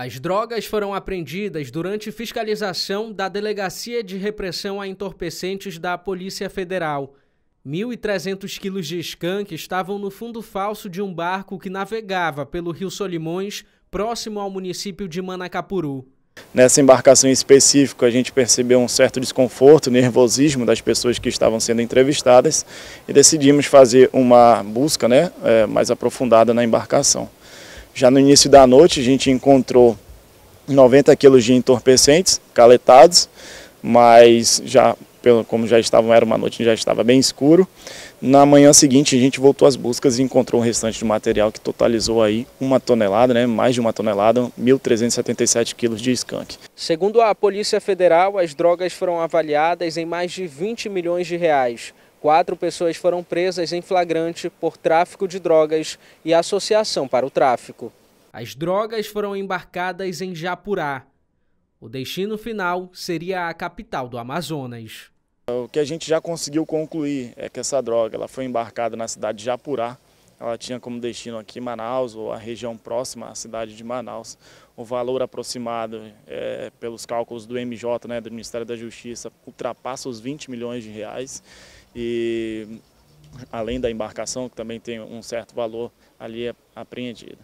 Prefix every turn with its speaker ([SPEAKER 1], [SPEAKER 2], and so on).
[SPEAKER 1] As drogas foram apreendidas durante fiscalização da Delegacia de Repressão a Entorpecentes da Polícia Federal. 1.300 quilos de skunk estavam no fundo falso de um barco que navegava pelo rio Solimões, próximo ao município de Manacapuru.
[SPEAKER 2] Nessa embarcação específica, a gente percebeu um certo desconforto, nervosismo das pessoas que estavam sendo entrevistadas e decidimos fazer uma busca né, eh, mais aprofundada na embarcação. Já no início da noite, a gente encontrou 90 quilos de entorpecentes caletados, mas já pelo como já estavam era uma noite já estava bem escuro. Na manhã seguinte a gente voltou às buscas e encontrou o restante de material que totalizou aí uma tonelada, né, mais de uma tonelada, 1.377 quilos de skunk.
[SPEAKER 1] Segundo a Polícia Federal, as drogas foram avaliadas em mais de 20 milhões de reais. Quatro pessoas foram presas em flagrante por tráfico de drogas e associação para o tráfico. As drogas foram embarcadas em Japurá. O destino final seria a capital do
[SPEAKER 2] Amazonas. O que a gente já conseguiu concluir é que essa droga ela foi embarcada na cidade de Japurá, ela tinha como destino aqui Manaus ou a região próxima à cidade de Manaus. O valor aproximado, é, pelos cálculos do MJ, né, do Ministério da Justiça, ultrapassa os 20 milhões de reais. E além da embarcação, que também tem um certo valor ali é apreendida.